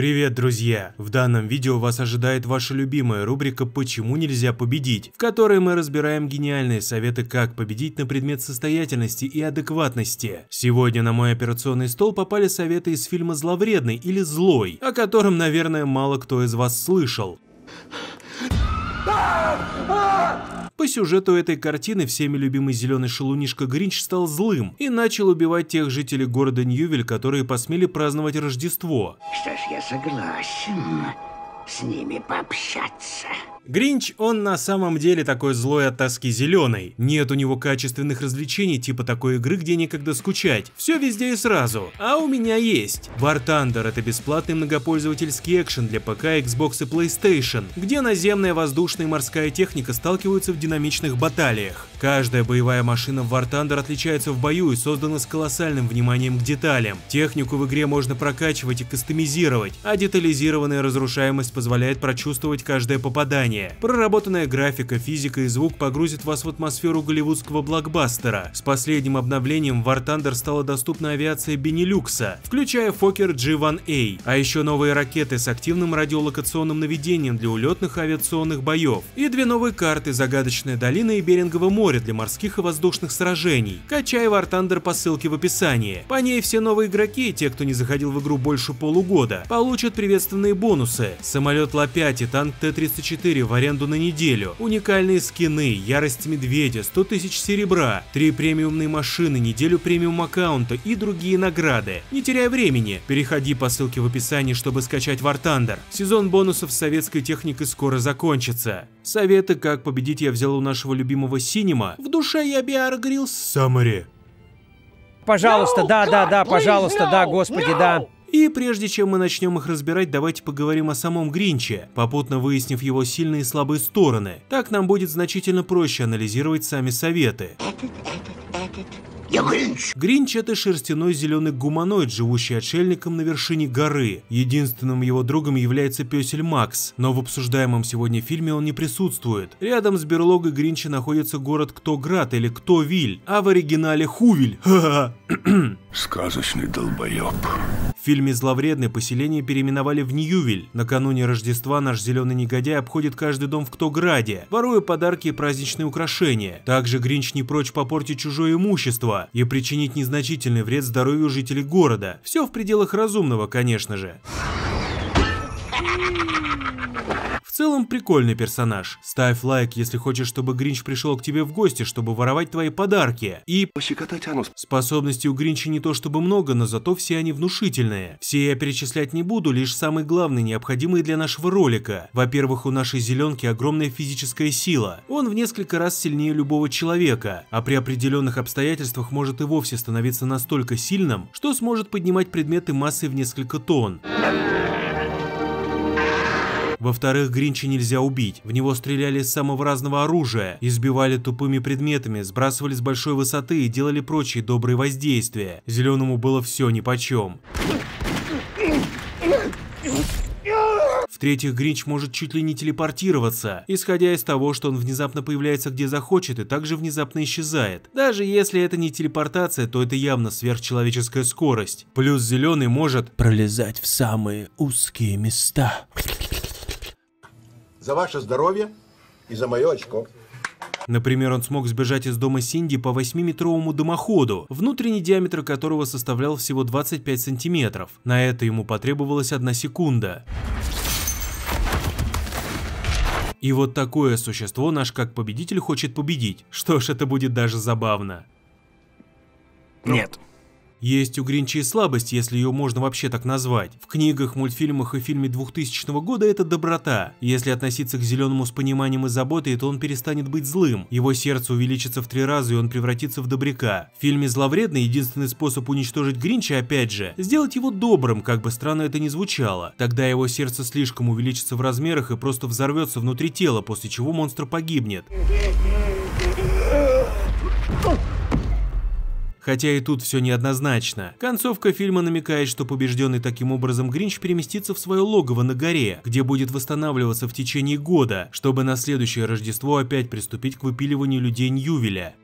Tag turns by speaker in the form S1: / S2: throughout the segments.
S1: Привет, друзья! В данном видео вас ожидает ваша любимая рубрика «Почему нельзя победить», в которой мы разбираем гениальные советы, как победить на предмет состоятельности и адекватности. Сегодня на мой операционный стол попали советы из фильма «Зловредный» или «Злой», о котором, наверное, мало кто из вас слышал. По сюжету этой картины всеми любимый зеленый шелунишка Гринч стал злым и начал убивать тех жителей города Ньювиль, которые посмели праздновать Рождество. Что ж, я согласен с ними пообщаться. Гринч, он на самом деле такой злой от тоски зеленый. Нет у него качественных развлечений типа такой игры, где некогда скучать. Все везде и сразу. А у меня есть. War Thunder это бесплатный многопользовательский экшен для ПК, Xbox и PlayStation, где наземная, воздушная и морская техника сталкиваются в динамичных баталиях. Каждая боевая машина в War Thunder отличается в бою и создана с колоссальным вниманием к деталям. Технику в игре можно прокачивать и кастомизировать, а детализированная разрушаемость позволяет прочувствовать каждое попадание внимание. Проработанная графика, физика и звук погрузят вас в атмосферу голливудского блокбастера. С последним обновлением в War Thunder стала доступна авиация Бенилюкса, включая Фокер G1A, а еще новые ракеты с активным радиолокационным наведением для улетных авиационных боев и две новые карты «Загадочная долина» и «Берингово море» для морских и воздушных сражений. Качай War Thunder по ссылке в описании. По ней все новые игроки и те, кто не заходил в игру больше полугода, получат приветственные бонусы. Самолет Ла-5 и танк Т-34 вышли в аренду на неделю. Уникальные скины, ярость медведя, 100 тысяч серебра, три премиумные машины, неделю премиум аккаунта и другие награды. Не теряй времени, переходи по ссылке в описании, чтобы скачать War Thunder. Сезон бонусов советской техники скоро закончится. Советы, как победить, я взял у нашего любимого Синема. В душе я Биар Грилл Самари. Пожалуйста, no, да, God, да, да, пожалуйста, no, да, господи, no. да. И прежде чем мы начнем их разбирать, давайте поговорим о самом Гринче, попутно выяснив его сильные и слабые стороны. Так нам будет значительно проще анализировать сами советы. Этот, этот, этот. Я Гринч. Гринч это шерстяной зеленый гуманоид, живущий отшельником на вершине горы. Единственным его другом является песель Макс, но в обсуждаемом сегодня фильме он не присутствует. Рядом с берлогой Гринча находится город Ктоград или Ктовиль, а в оригинале Хувиль. Сказочный долбоеб. В фильме «Зловредный» поселение переименовали в Ньювиль. Накануне Рождества наш зеленый негодяй обходит каждый дом в Ктограде, воруя подарки и праздничные украшения. Также Гринч не прочь попортить чужое имущество и причинить незначительный вред здоровью жителей города. Все в пределах разумного, конечно же. В целом прикольный персонаж. Ставь лайк, если хочешь, чтобы Гринч пришел к тебе в гости, чтобы воровать твои подарки. И пощекотать анус. Способностей у Гринча не то чтобы много, но зато все они внушительные. Все я перечислять не буду, лишь самые главные, необходимые для нашего ролика. Во-первых, у нашей зеленки огромная физическая сила. Он в несколько раз сильнее любого человека, а при определенных обстоятельствах может и вовсе становиться настолько сильным, что сможет поднимать предметы массой в несколько тонн. Во-вторых, Гринча нельзя убить. В него стреляли из самого разного оружия, избивали тупыми предметами, сбрасывали с большой высоты и делали прочие добрые воздействия. Зеленому было все нипочем. В-третьих, Гринч может чуть ли не телепортироваться, исходя из того, что он внезапно появляется где захочет и также внезапно исчезает. Даже если это не телепортация, то это явно сверхчеловеческая скорость. Плюс зеленый может пролезать в самые узкие места. За ваше здоровье и за мое очко. Например, он смог сбежать из дома Синди по 8-метровому дымоходу, внутренний диаметр которого составлял всего 25 сантиметров. На это ему потребовалась одна секунда. И вот такое существо наш как победитель хочет победить. Что ж, это будет даже забавно. Нет. Есть у Гринча и слабость, если ее можно вообще так назвать. В книгах, мультфильмах и фильме 2000 года это доброта. Если относиться к Зеленому с пониманием и заботой, то он перестанет быть злым. Его сердце увеличится в три раза и он превратится в добряка. В фильме «Зловредный» единственный способ уничтожить Гринча, опять же, сделать его добрым, как бы странно это ни звучало. Тогда его сердце слишком увеличится в размерах и просто взорвется внутри тела, после чего монстр погибнет. Хотя и тут все неоднозначно. Концовка фильма намекает, что побежденный таким образом Гринч переместится в свое логово на горе, где будет восстанавливаться в течение года, чтобы на следующее Рождество опять приступить к выпиливанию людей Ньювеля.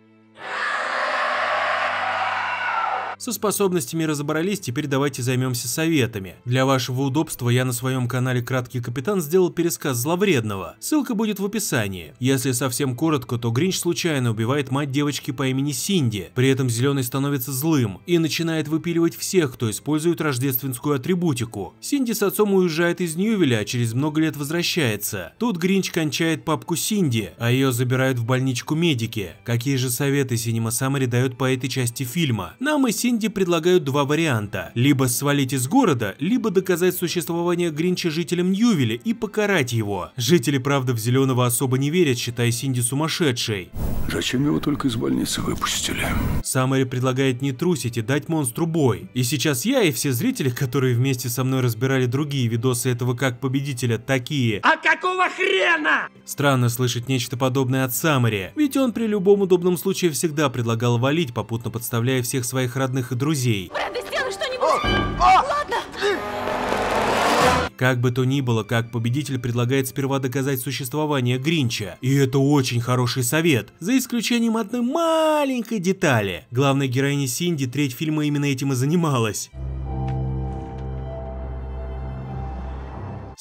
S1: Со способностями разобрались, теперь давайте займемся советами. Для вашего удобства я на своем канале «Краткий капитан» сделал пересказ зловредного. Ссылка будет в описании. Если совсем коротко, то Гринч случайно убивает мать девочки по имени Синди. При этом Зеленый становится злым и начинает выпиливать всех, кто использует рождественскую атрибутику. Синди с отцом уезжает из Ньювеля, а через много лет возвращается. Тут Гринч кончает папку Синди, а ее забирают в больничку медики. Какие же советы Синема Самари дает по этой части фильма? Нам и Синди легенде предлагают два варианта – либо свалить из города, либо доказать существование Гринча жителям Ньювиля и покарать его. Жители, правда, в Зеленого особо не верят, считая Синди сумасшедшей. Зачем его только из больницы выпустили? Самари предлагает не трусить и дать монстру бой. И сейчас я и все зрители, которые вместе со мной разбирали другие видосы этого как победителя, такие «А какого хрена?» Странно слышать нечто подобное от Самари, ведь он при любом удобном случае всегда предлагал валить, попутно подставляя всех своих родных бывших друзей. Бренда, сделай что-нибудь! Ладно! Как бы то ни было, как победитель предлагает сперва доказать существование Гринча. И это очень хороший совет, за исключением одной маленькой детали. Главная героиня Синди треть фильма именно этим и занималась.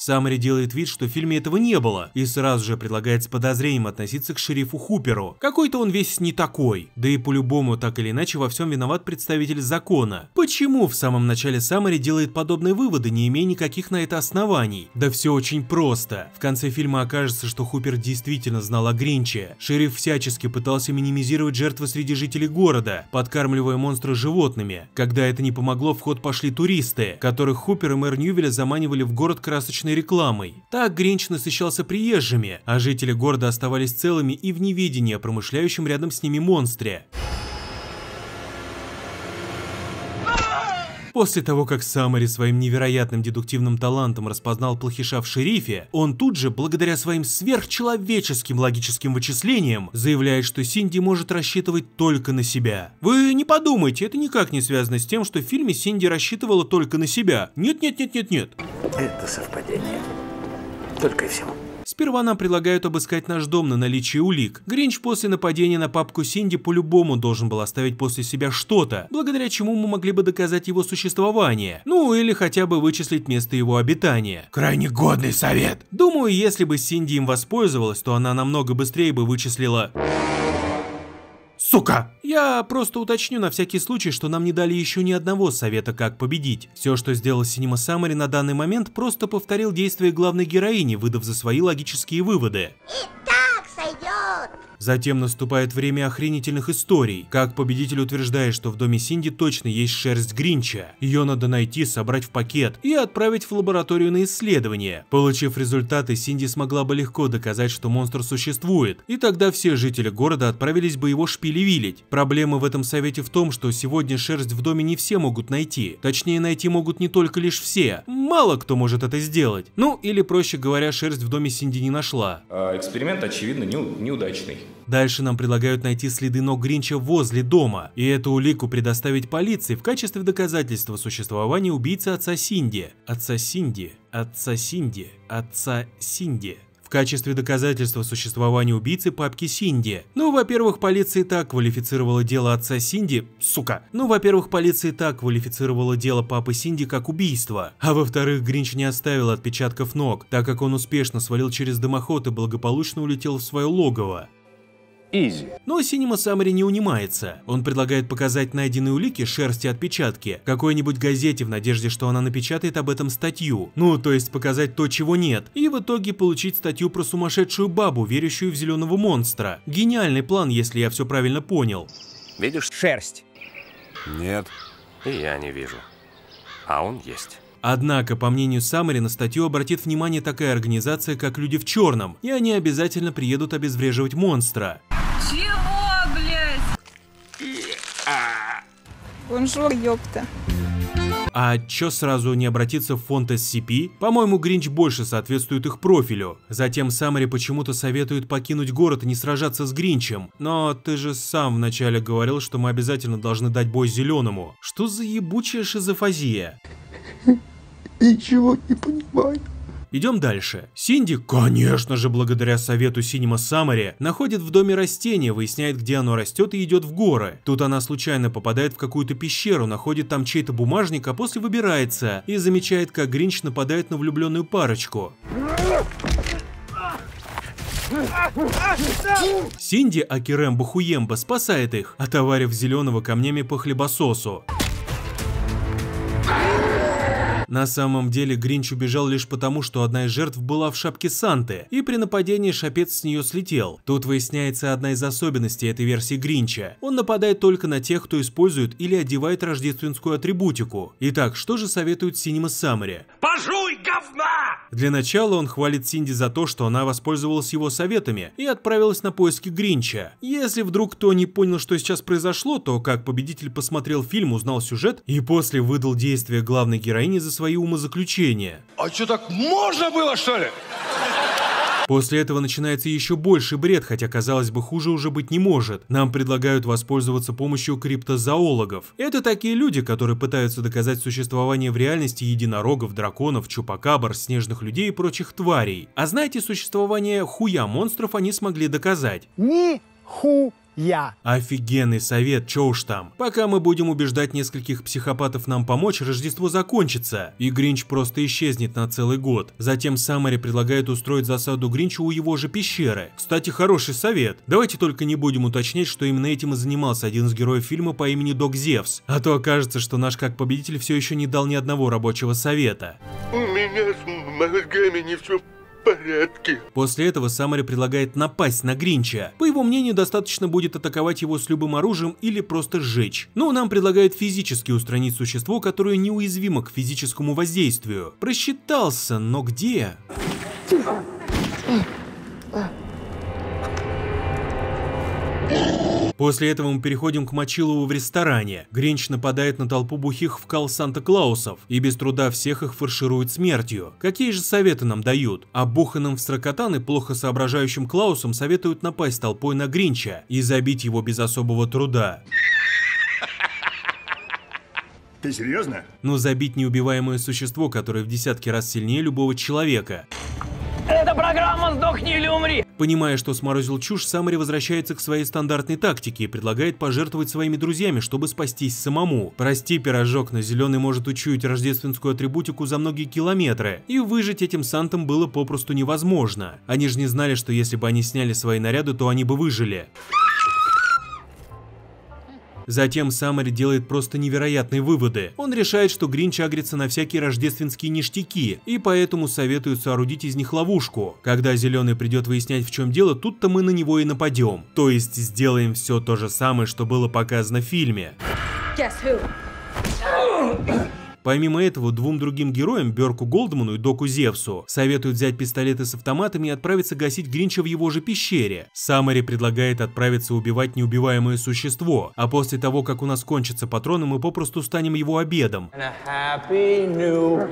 S1: Саммери делает вид, что в фильме этого не было, и сразу же предлагает с подозрением относиться к шерифу Хуперу. Какой-то он весь не такой. Да и по-любому, так или иначе, во всем виноват представитель закона. Почему в самом начале Самари делает подобные выводы, не имея никаких на это оснований? Да все очень просто. В конце фильма окажется, что Хупер действительно знал о Гринче. Шериф всячески пытался минимизировать жертвы среди жителей города, подкармливая монстра животными. Когда это не помогло, в ход пошли туристы, которых Хупер и мэр Ньювеля заманивали в город красочные рекламой. Так Гринч насыщался приезжими, а жители города оставались целыми и в неведении о промышляющем рядом с ними монстре. После того, как Самари своим невероятным дедуктивным талантом распознал плохиша в шерифе, он тут же, благодаря своим сверхчеловеческим логическим вычислениям, заявляет, что Синди может рассчитывать только на себя. Вы не подумайте, это никак не связано с тем, что в фильме Синди рассчитывала только на себя. Нет-нет-нет-нет-нет. Это совпадение. Только и всего. Сперва нам предлагают обыскать наш дом на наличие улик. Гринч после нападения на папку Синди по-любому должен был оставить после себя что-то, благодаря чему мы могли бы доказать его существование. Ну или хотя бы вычислить место его обитания. Крайне годный совет. Думаю, если бы Синди им воспользовалась, то она намного быстрее бы вычислила сука! Я просто уточню на всякий случай, что нам не дали еще ни одного совета, как победить. Все, что сделал Синема Самари на данный момент, просто повторил действия главной героини, выдав за свои логические выводы. Итак. Затем наступает время охренительных историй, как победитель утверждает, что в доме Синди точно есть шерсть Гринча. Ее надо найти, собрать в пакет и отправить в лабораторию на исследование. Получив результаты, Синди смогла бы легко доказать, что монстр существует, и тогда все жители города отправились бы его шпилевилить. Проблема в этом совете в том, что сегодня шерсть в доме не все могут найти. Точнее, найти могут не только лишь все. Мало кто может это сделать. Ну, или проще говоря, шерсть в доме Синди не нашла. А, эксперимент, очевидно, неудачный. Дальше нам предлагают найти следы ног Гринча возле дома, и эту улику предоставить полиции в качестве доказательства существования убийцы отца Синди. Отца Синди, отца Синди, отца Синди в качестве доказательства существования убийцы папки Синди. Ну, во-первых, полиция так квалифицировала дело отца Синди, сука. Ну, во-первых, полиция так квалифицировала дело папы Синди как убийство. А во-вторых, Гринч не оставил отпечатков ног, так как он успешно свалил через дымоход и благополучно улетел в свое логово. Изи. Но Синема Самари не унимается. Он предлагает показать найденные улики шерсти отпечатки какой-нибудь газете в надежде, что она напечатает об этом статью. Ну, то есть показать то, чего нет. И в итоге получить статью про сумасшедшую бабу, верящую в зеленого монстра. Гениальный план, если я все правильно понял. Видишь шерсть? Нет. И я не вижу. А он есть. Однако, по мнению Саммери, на статью обратит внимание такая организация, как «Люди в черном», и они обязательно приедут обезвреживать монстра. Чего, Бонжур, э. ёпта. А чё сразу не обратиться в фонд SCP? По-моему, Гринч больше соответствует их профилю. Затем Саммери почему-то советует покинуть город и не сражаться с Гринчем. Но ты же сам вначале говорил, что мы обязательно должны дать бой зеленому. Что за ебучая шизофазия? Ничего не понимаю. Идем дальше. Синди, конечно же, благодаря совету Синема Саммери, находит в доме растение, выясняет, где оно растет и идет в горы. Тут она случайно попадает в какую-то пещеру, находит там чей-то бумажник, а после выбирается и замечает, как Гринч нападает на влюбленную парочку. Синди Акирем Бахуемба спасает их, отоварив зеленого камнями по хлебососу. На самом деле Гринч убежал лишь потому, что одна из жертв была в шапке Санты, и при нападении шапец с нее слетел. Тут выясняется одна из особенностей этой версии Гринча. Он нападает только на тех, кто использует или одевает рождественскую атрибутику. Итак, что же советует Синема Саммери? Пожуй говна! Для начала он хвалит Синди за то, что она воспользовалась его советами и отправилась на поиски Гринча. Если вдруг кто не понял, что сейчас произошло, то как победитель посмотрел фильм, узнал сюжет и после выдал действия главной героини за свои умозаключения. А что, так можно было, что ли? После этого начинается еще больше бред, хотя, казалось бы, хуже уже быть не может. Нам предлагают воспользоваться помощью криптозоологов. Это такие люди, которые пытаются доказать существование в реальности единорогов, драконов, чупакабр, снежных людей и прочих тварей. А знаете, существование хуя монстров они смогли доказать. Ни ху я. Офигенный совет, чё уж там. Пока мы будем убеждать нескольких психопатов нам помочь, Рождество закончится, и Гринч просто исчезнет на целый год. Затем Самари предлагает устроить засаду Гринчу у его же пещеры. Кстати, хороший совет. Давайте только не будем уточнять, что именно этим и занимался один из героев фильма по имени Док Зевс. А то окажется, что наш как победитель все еще не дал ни одного рабочего совета. У меня с мозгами не все в порядке. После этого Самари предлагает напасть на Гринча. По его мнению, достаточно будет атаковать его с любым оружием или просто сжечь. Но нам предлагают физически устранить существо, которое неуязвимо к физическому воздействию. Просчитался, но где? Тихо. После этого мы переходим к Мочилову в ресторане. Гринч нападает на толпу бухих в кал Санта-Клаусов и без труда всех их фарширует смертью. Какие же советы нам дают? Обуханным в строкотаны плохо соображающим Клаусом советуют напасть толпой на Гринча и забить его без особого труда. Ты серьезно? Но забить неубиваемое существо, которое в десятки раз сильнее любого человека. Это программа «Сдохни или умри». Понимая, что сморозил чушь, Самари возвращается к своей стандартной тактике и предлагает пожертвовать своими друзьями, чтобы спастись самому. Прости, пирожок, но Зеленый может учуять рождественскую атрибутику за многие километры, и выжить этим сантам было попросту невозможно. Они же не знали, что если бы они сняли свои наряды, то они бы выжили. Затем Саммери делает просто невероятные выводы. Он решает, что Гринч агрится на всякие рождественские ништяки, и поэтому советует соорудить из них ловушку. Когда Зеленый придет выяснять, в чем дело, тут-то мы на него и нападем. То есть сделаем все то же самое, что было показано в фильме. Guess who? Помимо этого, двум другим героям, Берку Голдману и Доку Зевсу, советуют взять пистолеты с автоматами и отправиться гасить Гринча в его же пещере. Самари предлагает отправиться убивать неубиваемое существо, а после того, как у нас кончатся патроны, мы попросту станем его обедом. And a happy new...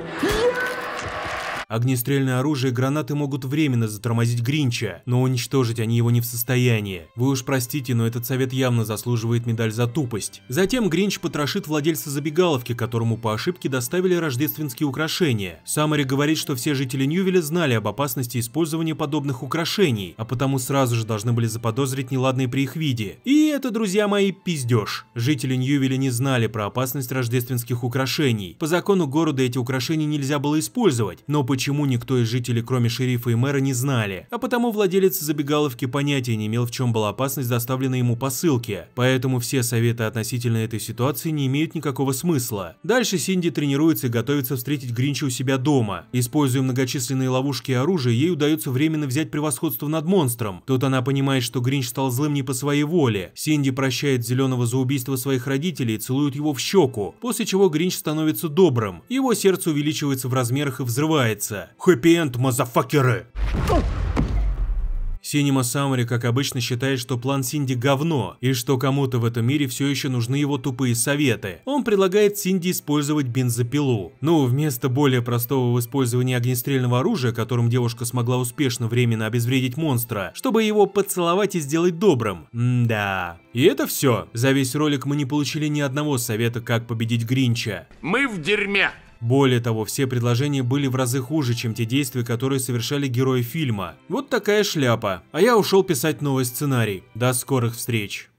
S1: Огнестрельное оружие и гранаты могут временно затормозить Гринча, но уничтожить они его не в состоянии. Вы уж простите, но этот совет явно заслуживает медаль за тупость. Затем Гринч потрошит владельца забегаловки, которому по ошибке доставили рождественские украшения. Самари говорит, что все жители Ньювеля знали об опасности использования подобных украшений, а потому сразу же должны были заподозрить неладные при их виде. И это, друзья мои, пиздеж. Жители Ньювеля не знали про опасность рождественских украшений. По закону города эти украшения нельзя было использовать, но по почему никто из жителей, кроме шерифа и мэра, не знали, а потому владелец забегаловки понятия не имел, в чем была опасность доставленной ему посылки, поэтому все советы относительно этой ситуации не имеют никакого смысла. Дальше Синди тренируется и готовится встретить Гринча у себя дома. Используя многочисленные ловушки и оружие, ей удается временно взять превосходство над монстром. Тут она понимает, что Гринч стал злым не по своей воле. Синди прощает Зеленого за убийство своих родителей и целует его в щеку, после чего Гринч становится добрым. Его сердце увеличивается в размерах и взрывается называется. Хэппи-энд, мазафакеры! Синема Самури, как обычно, считает, что план Синди говно, и что кому-то в этом мире все еще нужны его тупые советы. Он предлагает Синди использовать бензопилу. Но ну, вместо более простого использования огнестрельного оружия, которым девушка смогла успешно временно обезвредить монстра, чтобы его поцеловать и сделать добрым. М да. И это все. За весь ролик мы не получили ни одного совета, как победить Гринча. Мы в дерьме. Более того, все предложения были в разы хуже, чем те действия, которые совершали герои фильма. Вот такая шляпа. А я ушел писать новый сценарий. До скорых встреч.